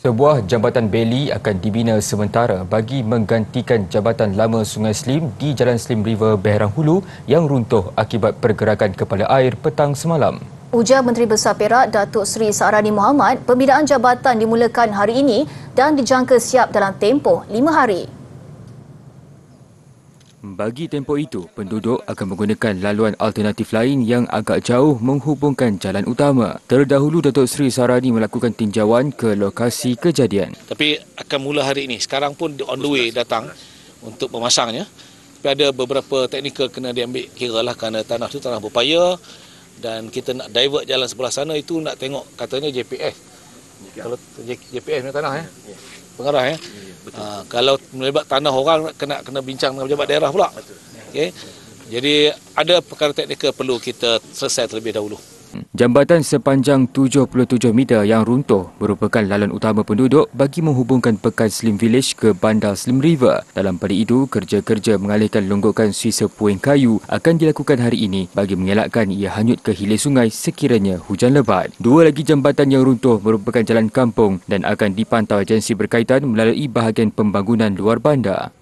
Sebuah jambatan beli akan dibina sementara bagi menggantikan jambatan lama Sungai Slim di Jalan Slim River Beherang Hulu yang runtuh akibat pergerakan kepala air petang semalam. Ujar Menteri Besar Perak Datuk Seri Saarani Mohamad, pembinaan jambatan dimulakan hari ini dan dijangka siap dalam tempoh lima hari. Bagi tempoh itu, penduduk akan menggunakan laluan alternatif lain yang agak jauh menghubungkan jalan utama. Terdahulu, Datuk Seri Sarani melakukan tinjauan ke lokasi kejadian. Tapi akan mula hari ini. Sekarang pun on the way datang untuk memasangnya. Tapi ada beberapa teknikal kena diambil kira lah kerana tanah itu tanah berpaya dan kita nak divert jalan sebelah sana itu nak tengok katanya JPS. Ya. Kalau JPS ni tanah ya. ya. Pengarah ya. ya. Betul. Ah, kalau melibat tanah orang kena kena bincang dengan pejabat daerah pula. Okey. Jadi ada perkara teknikal perlu kita selesai terlebih dahulu. Jambatan sepanjang 77 meter yang runtuh merupakan laluan utama penduduk bagi menghubungkan pekan Slim Village ke bandar Slim River. Dalam pada itu, kerja-kerja mengalihkan longgokan sisa puing kayu akan dilakukan hari ini bagi mengelakkan ia hanyut ke hilir sungai sekiranya hujan lebat. Dua lagi jambatan yang runtuh merupakan jalan kampung dan akan dipantau agensi berkaitan melalui bahagian pembangunan luar bandar.